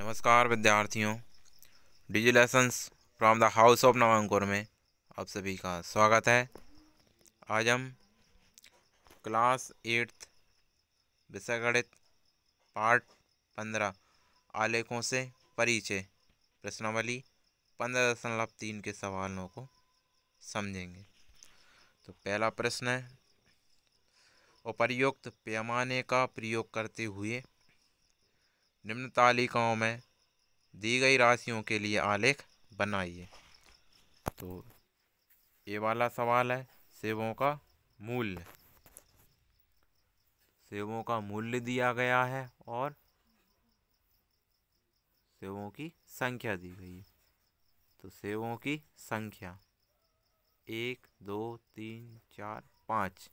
नमस्कार विद्यार्थियों Digi Lessons from the house of Navankur में आप सभी का स्वागत है आज हम क्लास एट्थ विषय गणित पार्ट पंद्रह आलेखों से परिचय प्रश्नावली पंद्रह दशमलव तीन के सवालों को समझेंगे तो पहला प्रश्न है उपर्युक्त पैमाने का प्रयोग करते हुए निम्न तालिकाओं में दी गई राशियों के लिए आलेख बनाइए तो ये वाला सवाल है सेवों का मूल्य सेवों का मूल्य दिया गया है और सेवों की संख्या दी गई है तो सेवों की संख्या एक दो तीन चार पाँच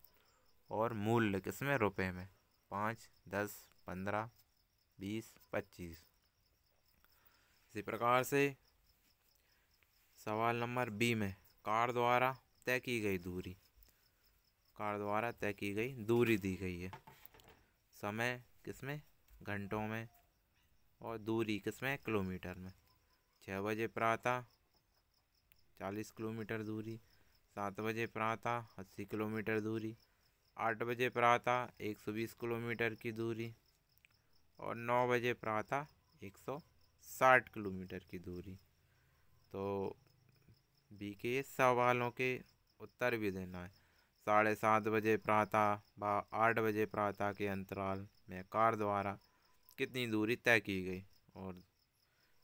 और मूल्य किसमें रुपए में पाँच दस पंद्रह बीस पच्चीस इसी प्रकार से सवाल नंबर बी में कार द्वारा तय की गई दूरी कार द्वारा तय की गई दूरी दी गई है समय किसमें घंटों में और दूरी किसमें किलोमीटर में छः बजे प्रातः चालीस किलोमीटर दूरी सात बजे प्रातः अस्सी किलोमीटर दूरी आठ बजे प्रातः एक सौ बीस किलोमीटर की दूरी और नौ बजे प्रातः एक सौ साठ किलोमीटर की दूरी तो बी के सवालों के उत्तर भी देना है साढ़े सात बजे प्रातः व आठ बजे प्रातः के अंतराल में कार द्वारा कितनी दूरी तय की गई और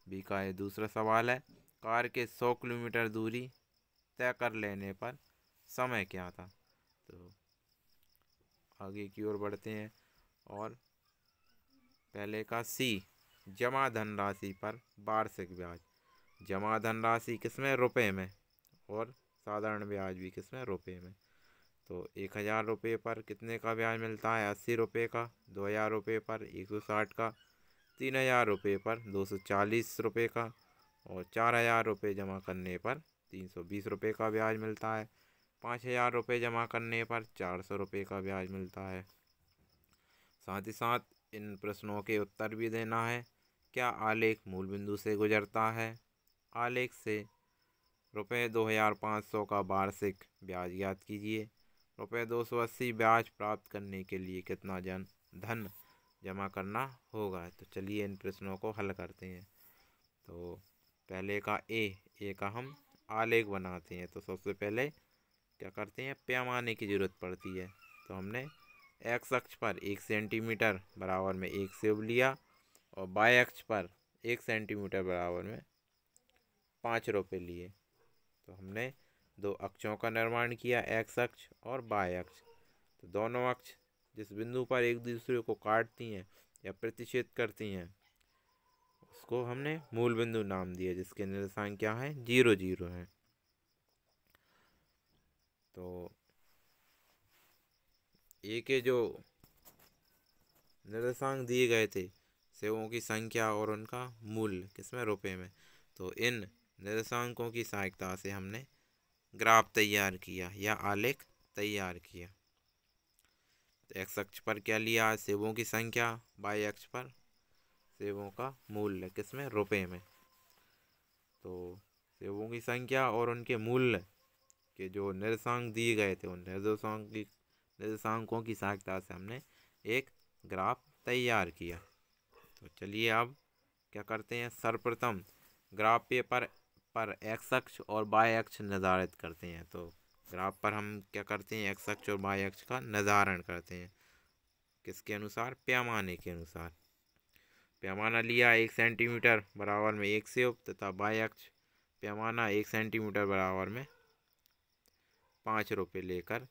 बी का ये दूसरा सवाल है कार के सौ किलोमीटर दूरी तय कर लेने पर समय क्या था तो आगे की ओर बढ़ते हैं और पहले का सी जमा धनराशि पर वार्षिक ब्याज जमा धनराशि किसमें रुपए में रुपये में और साधारण ब्याज भी किसमें रुपए रुपये में तो एक हज़ार रुपये पर कितने का ब्याज मिलता है अस्सी रुपये का दो हज़ार रुपये पर एक सौ साठ का तीन हज़ार रुपये पर दो सौ चालीस रुपये का और चार हज़ार रुपये जमा करने पर तीन सौ बीस रुपये का ब्याज मिलता है पाँच हज़ार रुपये जमा करने पर चार सौ रुपये का ब्याज मिलता है साथ ही साथ इन प्रश्नों के उत्तर भी देना है क्या आलेख मूल बिंदु से गुजरता है आलेख से रुपये दो हज़ार पाँच सौ का वार्षिक ब्याज याद कीजिए रुपये दो सौ अस्सी ब्याज प्राप्त करने के लिए कितना जन धन जमा करना होगा तो चलिए इन प्रश्नों को हल करते हैं तो पहले का ए ए का हम आलेख बनाते हैं तो सबसे पहले क्या करते हैं पैमाने की ज़रूरत पड़ती है तो हमने एक्स अक्ष पर एक सेंटीमीटर बराबर में एक सेब लिया और बाय अक्ष पर एक सेंटीमीटर बराबर में पाँच रुपये लिए तो हमने दो अक्षों का निर्माण किया एक्स अक्ष और बाय अक्ष तो दोनों अक्ष जिस बिंदु पर एक दूसरे को काटती हैं या प्रतिषेध करती हैं उसको हमने मूल बिंदु नाम दिया जिसके निर्देशांक क्या है जीरो जीरो हैं तो ए के जो निर्देशांक दिए गए थे सेवों की संख्या और उनका मूल्य किसमें रुपए में तो इन निर्देशांकों की सहायता से हमने ग्राफ तैयार किया या आलेख तैयार किया तो एक्स अक्ष पर क्या लिया सेवों की संख्या बाई अक्ष पर सेवों का मूल्य किसमें रुपए में तो सेवों की संख्या और उनके मूल्य के जो निर्देशांक दिए गए थे उन निर्देशांक निर्देशांकों की सहायता से हमने एक ग्राफ तैयार किया तो चलिए अब क्या करते हैं सर्वप्रथम ग्राफ पेपर पर एक्स अक्ष और बाय अक्ष निर्धारित करते हैं तो ग्राफ पर हम क्या करते हैं एक्स अक्ष और बाय अक्ष का निर्धारण करते हैं किसके अनुसार पैमाने के अनुसार पैमाना लिया एक सेंटीमीटर बराबर में एक सेव तथा बाय अक्ष पैमाना एक सेंटीमीटर बराबर में पाँच रुपये लेकर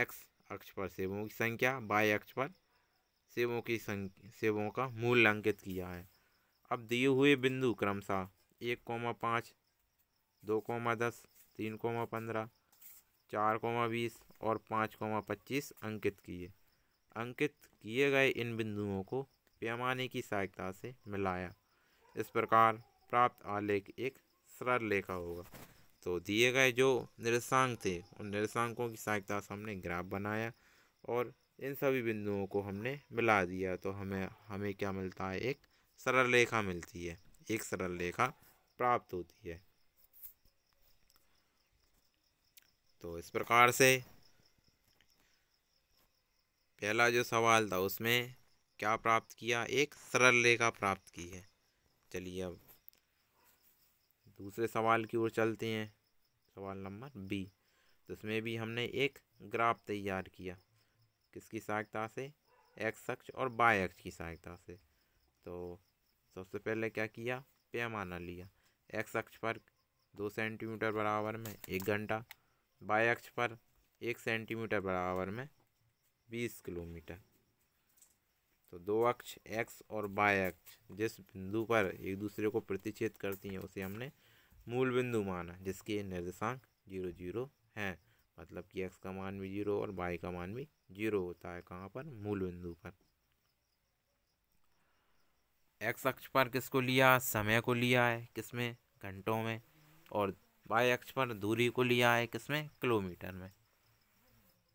एक्स अक्ष पर सेवों की संख्या बाय अक्ष पर सेवों की संख्या सेवों का मूल्य अंकित किया है अब दिए हुए बिंदु क्रमशः एक कोमा पाँच दो कोमा दस तीन कोमा पंद्रह चार कोमा बीस और पाँच कोमा पच्चीस अंकित किए अंकित किए गए इन बिंदुओं को पैमाने की सहायता से मिलाया इस प्रकार प्राप्त आलेख एक सरल लेखा होगा तो दिए गए जो निर्देशांक थे उन निर्देशांकों की सहायता से हमने ग्राफ बनाया और इन सभी बिंदुओं को हमने मिला दिया तो हमें हमें क्या मिलता है एक सरल रेखा मिलती है एक सरल रेखा प्राप्त होती है तो इस प्रकार से पहला जो सवाल था उसमें क्या प्राप्त किया एक सरल रेखा प्राप्त की है चलिए अब दूसरे सवाल की ओर चलते हैं सवाल नंबर बी तो इसमें भी हमने एक ग्राफ तैयार किया किसकी सहायता से एक्स अक्ष और बाय अक्ष की सहायता से तो सबसे पहले क्या किया पैमाना लिया एक्स अक्ष पर दो सेंटीमीटर बराबर में एक घंटा बाय अक्ष पर एक सेंटीमीटर बराबर में बीस किलोमीटर तो दो अक्ष एक्स और बाय अक्ष जिस बिंदु पर एक दूसरे को प्रतिच्छेद करती हैं उसे हमने मूल बिंदु माना जिसके निर्देशांक जीरो जीरो हैं मतलब कि एक्स का मान भी जीरो और वाई का मान भी जीरो होता है कहाँ पर मूल बिंदु पर एक्स अक्ष पर किसको लिया समय को लिया है किसमें घंटों में और वाई अक्ष पर दूरी को लिया है किसमें किलोमीटर में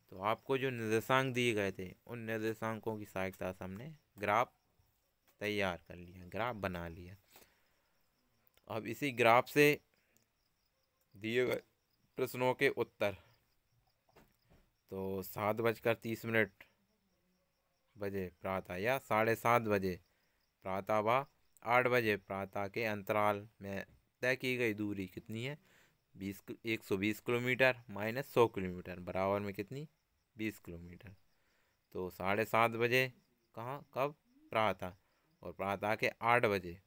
तो आपको जो निर्देशांक दिए गए थे उन निर्देशांकों की सहायता से हमने ग्राफ तैयार कर लिया ग्राफ बना लिया अब इसी ग्राफ से दिए गए प्रश्नों के उत्तर तो सात बजकर तीस मिनट बजे प्रातः या साढ़े सात बजे प्रातः व आठ बजे प्रातः के अंतराल में तय की गई दूरी कितनी है बीस एक सौ बीस किलोमीटर माइनस सौ किलोमीटर बराबर में कितनी बीस किलोमीटर तो साढ़े सात बजे कहाँ कब प्रातः और प्रातः के आठ बजे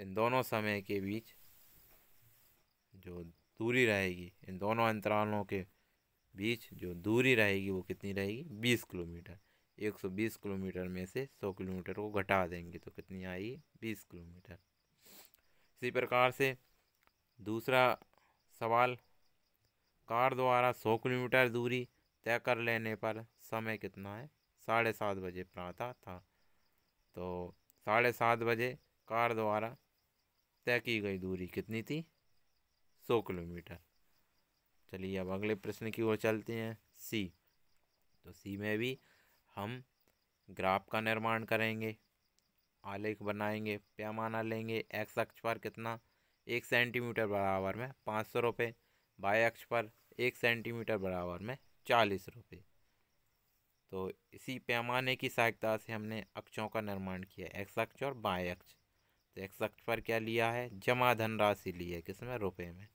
इन दोनों समय के बीच जो दूरी रहेगी इन दोनों अंतरालों के बीच जो दूरी रहेगी वो कितनी रहेगी बीस किलोमीटर एक सौ बीस किलोमीटर में से सौ किलोमीटर को घटा देंगे तो कितनी आएगी बीस किलोमीटर इसी प्रकार से दूसरा सवाल कार द्वारा सौ किलोमीटर दूरी तय कर लेने पर समय कितना है साढ़े सात बजे प्रातः था तो साढ़े सात बजे कार द्वारा तय की गई दूरी कितनी थी सौ किलोमीटर चलिए अब अगले प्रश्न की ओर चलते हैं सी तो सी में भी हम ग्राफ का निर्माण करेंगे आलेख बनाएंगे पैमाना लेंगे एक्स अक्ष पर कितना एक सेंटीमीटर बराबर में पाँच सौ रुपये बाई अक्ष पर एक सेंटीमीटर बराबर में चालीस रुपये तो इसी पैमाने की सहायता से हमने अक्षों का निर्माण किया एक्स अक्ष और बाएँ अक्ष तो एक्स अक्ष पर क्या लिया है जमा धनराशि ली है किसमें रुपए में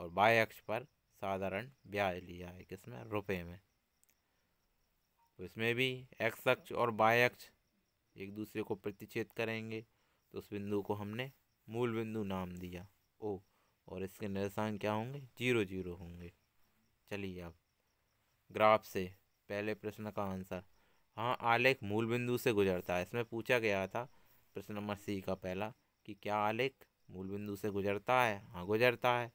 और बाय अक्ष पर साधारण ब्याज लिया है किसमें रुपए में तो इसमें भी एक्स अक्ष और बाय अक्ष एक दूसरे को प्रतिच्छेद करेंगे तो उस बिंदु को हमने मूल बिंदु नाम दिया ओ और इसके निर्देशांक क्या होंगे जीरो जीरो होंगे चलिए अब ग्राफ से पहले प्रश्न का आंसर हाँ आलेख मूल बिंदु से गुजरता है इसमें पूछा गया था प्रश्न नंबर सी का पहला कि क्या आलेख मूल बिंदु से गुजरता है हाँ गुजरता है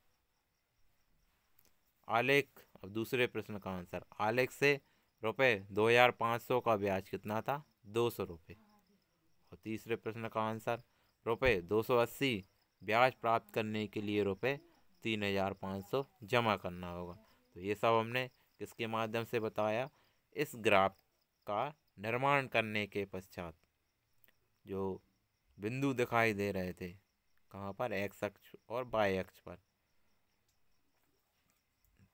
आलेख अब दूसरे प्रश्न का आंसर आलेख से रुपये दो हजार पाँच सौ का ब्याज कितना था दो सौ रुपये और तीसरे प्रश्न का आंसर रुपये दो सौ अस्सी ब्याज प्राप्त करने के लिए रुपये तीन हजार पाँच सौ जमा करना होगा तो ये सब हमने किसके माध्यम से बताया इस ग्राफ का निर्माण करने के पश्चात जो बिंदु दिखाई दे रहे थे कहाँ पर एक्स अक्ष और बाई अक्ष पर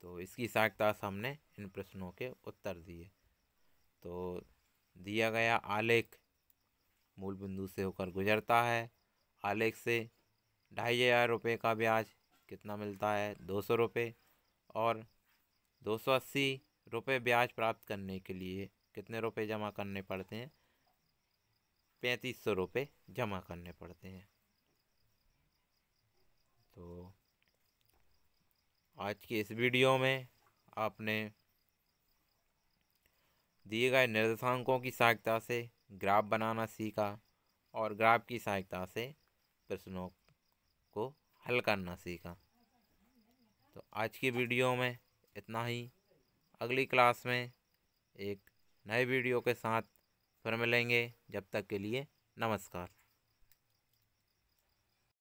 तो इसकी सहायता से हमने इन प्रश्नों के उत्तर दिए तो दिया गया आलेख मूल बिंदु से होकर गुजरता है आलेख से ढाई हज़ार रुपये का ब्याज कितना मिलता है दो सौ रुपये और दो सौ अस्सी रुपये ब्याज प्राप्त करने के लिए कितने रुपए जमा करने पड़ते हैं पैंतीस सौ रुपये जमा करने पड़ते हैं तो आज की इस वीडियो में आपने दिए गए निर्देशांकों की सहायता से ग्राफ बनाना सीखा और ग्राफ की सहायता से प्रश्नों को हल करना सीखा तो आज की वीडियो में इतना ही अगली क्लास में एक नए वीडियो के साथ फिर मिलेंगे जब तक के लिए नमस्कार